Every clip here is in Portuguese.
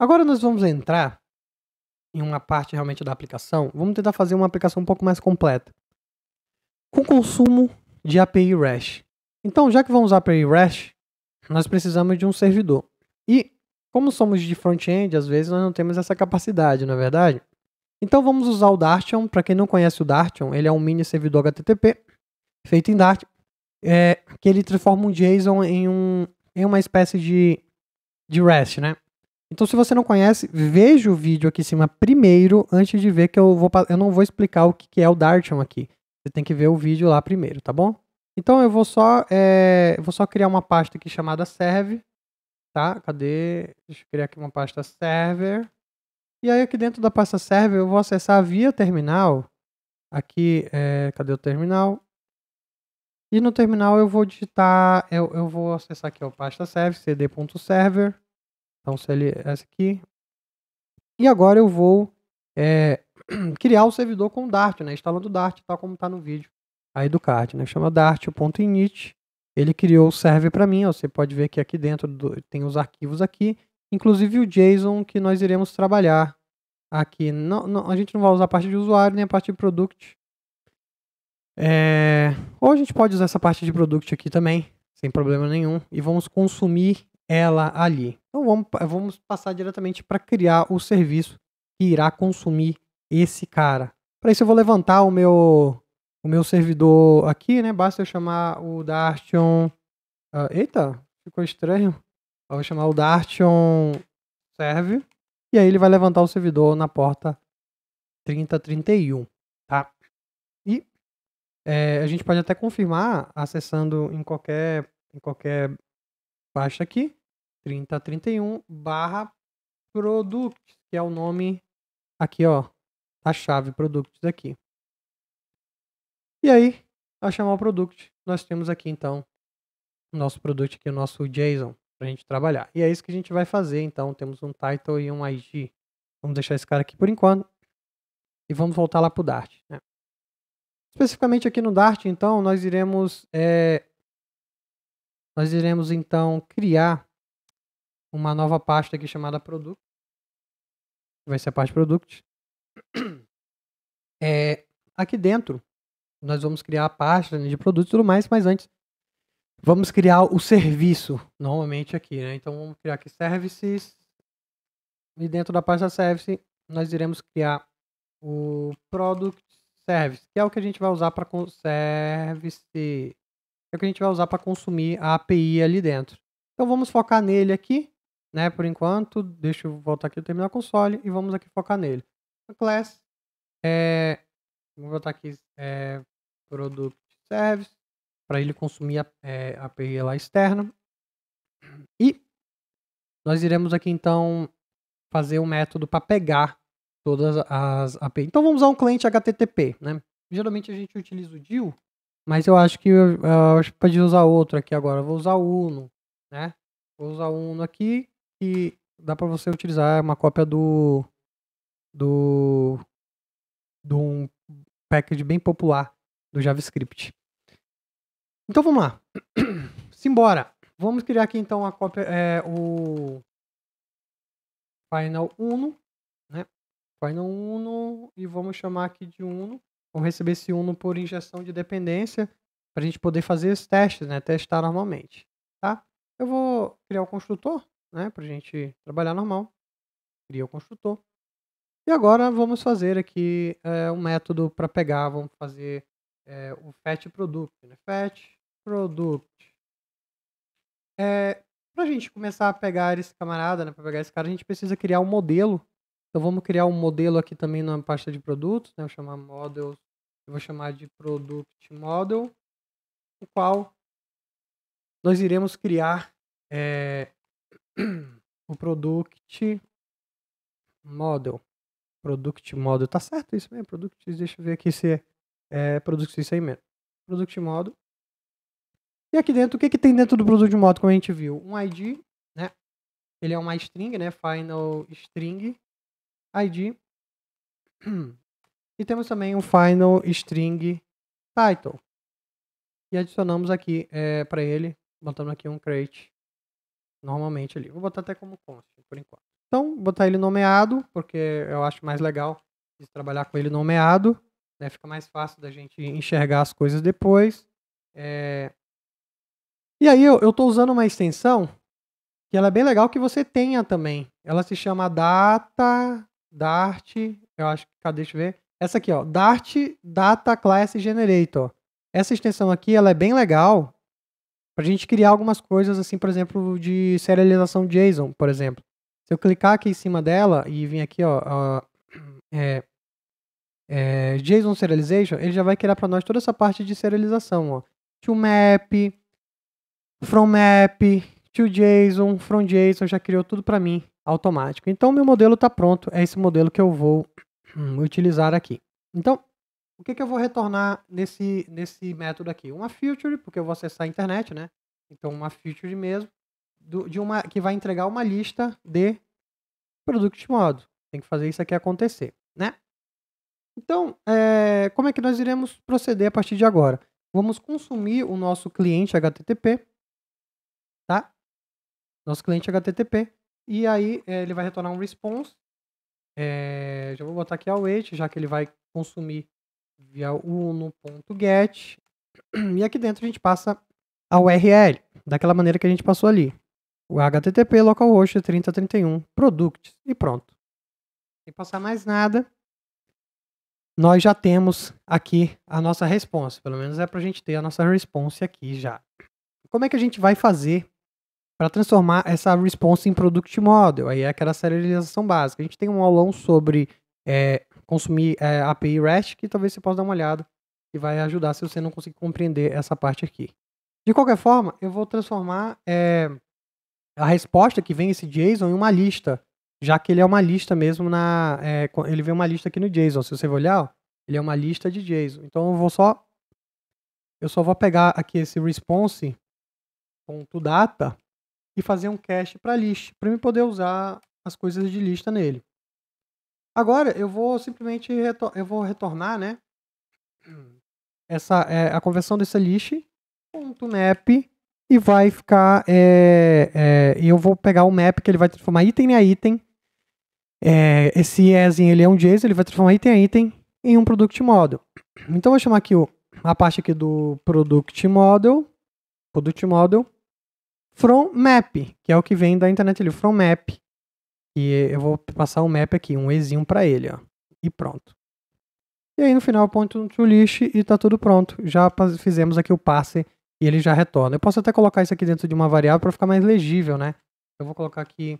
Agora nós vamos entrar em uma parte realmente da aplicação. Vamos tentar fazer uma aplicação um pouco mais completa. Com consumo de API REST. Então, já que vamos usar API REST, nós precisamos de um servidor. E como somos de front-end, às vezes nós não temos essa capacidade, não é verdade? Então vamos usar o Dartion. Para quem não conhece o Dartion, ele é um mini servidor HTTP feito em Dart, é, que ele transforma um JSON em, um, em uma espécie de, de REST, né? Então, se você não conhece, veja o vídeo aqui em cima primeiro, antes de ver que eu vou eu não vou explicar o que é o Dartium aqui. Você tem que ver o vídeo lá primeiro, tá bom? Então eu vou só é, eh, eu vou só criar uma pasta aqui chamada serve, tá? Cadê? Deixa eu criar aqui uma pasta server. E aí aqui dentro da pasta server eu vou acessar via terminal. Aqui, é, cadê o terminal? E no terminal eu vou digitar, eu, eu vou acessar aqui a pasta serve, cd.server. Então, essa aqui. E agora eu vou é, criar o servidor com Dart, né? Instalando Dart, tal como está no vídeo aí do card, né? Chama Dart.init. Ele criou o serve para mim. Ó, você pode ver que aqui dentro do, tem os arquivos aqui, inclusive o JSON que nós iremos trabalhar aqui. Não, não, a gente não vai usar a parte de usuário nem a parte de product. É... Ou a gente pode usar essa parte de product aqui também, sem problema nenhum. E vamos consumir ela ali. Então vamos, vamos passar diretamente para criar o serviço que irá consumir esse cara. Para isso eu vou levantar o meu o meu servidor aqui, né? Basta eu chamar o Dartion. Uh, eita, ficou estranho. Eu vou chamar o Dartion serve e aí ele vai levantar o servidor na porta 3031, tá? E é, a gente pode até confirmar acessando em qualquer em qualquer pasta aqui 3031 barra products, que é o nome aqui, ó, a chave products aqui. E aí, ao chamar o product, nós temos aqui então o nosso produto aqui, o nosso JSON para a gente trabalhar. E é isso que a gente vai fazer, então temos um title e um id Vamos deixar esse cara aqui por enquanto e vamos voltar lá para o Dart. Né? Especificamente aqui no Dart, então, nós iremos é, nós iremos então criar uma nova pasta aqui chamada Product. Vai ser a parte Product. É, aqui dentro, nós vamos criar a pasta de produtos e tudo mais, mas antes vamos criar o serviço, normalmente aqui, né? Então vamos criar aqui Services. E dentro da pasta Service, nós iremos criar o Product Service, que é o que a gente vai usar para service, é o que a gente vai usar para consumir a API ali dentro. Então vamos focar nele aqui né, por enquanto, deixa eu voltar aqui e terminar o console e vamos aqui focar nele. A class, é, vou botar aqui é, product service, para ele consumir a, é, API lá externa. E nós iremos aqui então fazer um método para pegar todas as API. Então vamos usar um cliente HTTP, né? Geralmente a gente utiliza o DIL, mas eu acho que eu, eu acho que pode usar outro aqui agora. Eu vou usar o Uno, né? Vou usar o Uno aqui que dá para você utilizar uma cópia do do de um package bem popular do JavaScript. Então vamos lá. Simbora. Vamos criar aqui então a cópia é, o final uno, né? Final uno e vamos chamar aqui de uno. Vamos receber esse uno por injeção de dependência para a gente poder fazer os testes, né? Testar normalmente, tá? Eu vou criar o construtor né, para a gente trabalhar normal. Cria o construtor. E agora vamos fazer aqui é, um método para pegar, vamos fazer é, o fetch product. Né? Fetch product. É, para a gente começar a pegar esse camarada, né, para pegar esse cara, a gente precisa criar um modelo. Então vamos criar um modelo aqui também na pasta de produtos, né, vou chamar model eu vou chamar de product model, o qual nós iremos criar é, o product model. Product model, tá certo isso mesmo? Product, deixa eu ver aqui se é, é product isso aí mesmo. Product model. E aqui dentro, o que, que tem dentro do product model, como a gente viu? Um ID, né? Ele é uma string, né? Final string ID. E temos também um final string title. E adicionamos aqui é, para ele, botando aqui um create normalmente ali. Vou botar até como const, por enquanto. Então, vou botar ele nomeado, porque eu acho mais legal trabalhar com ele nomeado. Né? Fica mais fácil da gente enxergar as coisas depois. É... E aí, eu estou usando uma extensão que ela é bem legal que você tenha também. Ela se chama Data Dart. Eu acho que, cadê? Deixa eu ver. Essa aqui, ó, Dart Data Class Generator. Essa extensão aqui, ela é bem legal a gente criar algumas coisas, assim, por exemplo, de serialização JSON, por exemplo. Se eu clicar aqui em cima dela e vir aqui, ó, ó é, é, JSON Serialization, ele já vai criar para nós toda essa parte de serialização, ó. To map, from map, to JSON, from JSON, já criou tudo para mim automático. Então, meu modelo está pronto, é esse modelo que eu vou utilizar aqui. Então, o que, que eu vou retornar nesse, nesse método aqui? Uma feature, porque eu vou acessar a internet, né? Então, uma feature mesmo, do, de uma, que vai entregar uma lista de product modo. Tem que fazer isso aqui acontecer, né? Então, é, como é que nós iremos proceder a partir de agora? Vamos consumir o nosso cliente HTTP, tá? Nosso cliente HTTP. E aí, é, ele vai retornar um response. É, já vou botar aqui await, já que ele vai consumir via uno.get. E aqui dentro a gente passa a URL, daquela maneira que a gente passou ali. O HTTP localhost 3031 products e pronto. Sem passar mais nada, nós já temos aqui a nossa resposta. Pelo menos é para a gente ter a nossa resposta aqui já. Como é que a gente vai fazer para transformar essa response em product model? Aí é aquela serialização básica. A gente tem um aulão sobre é, consumir é, API REST, que talvez você possa dar uma olhada e vai ajudar se você não conseguir compreender essa parte aqui. De qualquer forma, eu vou transformar é, a resposta que vem esse JSON em uma lista, já que ele é uma lista mesmo na. É, ele vem uma lista aqui no JSON. Se você olhar, ó, ele é uma lista de JSON. Então eu vou só. Eu só vou pegar aqui esse response.data e fazer um cache para list, para eu poder usar as coisas de lista nele. Agora eu vou simplesmente eu vou retornar, né? Essa é, a conversão desse list ponto map e vai ficar é, é, eu vou pegar o map que ele vai transformar item a item. É, esse esin ele é um JSON, ele vai transformar item a item em um product model. Então eu vou chamar aqui o, a parte aqui do product model, product model from map, que é o que vem da internet ali, from map. E eu vou passar um map aqui, um Ezinho para ele, ó. E pronto. E aí no final eu ponho no list e tá tudo pronto. Já fizemos aqui o passe e ele já retorna. Eu posso até colocar isso aqui dentro de uma variável para ficar mais legível, né? Eu vou colocar aqui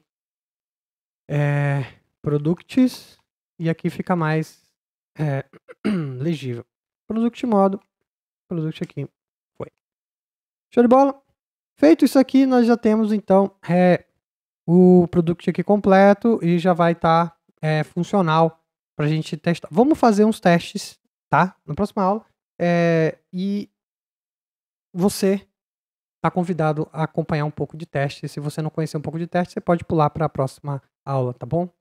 é, products e aqui fica mais é, legível. Product modo, product aqui, foi. Show de bola? Feito isso aqui, nós já temos então é, o produto aqui completo e já vai estar tá, é, funcional para a gente testar. Vamos fazer uns testes, tá? Na próxima aula. É, e você está convidado a acompanhar um pouco de teste. Se você não conhecer um pouco de teste, você pode pular para a próxima aula, tá bom?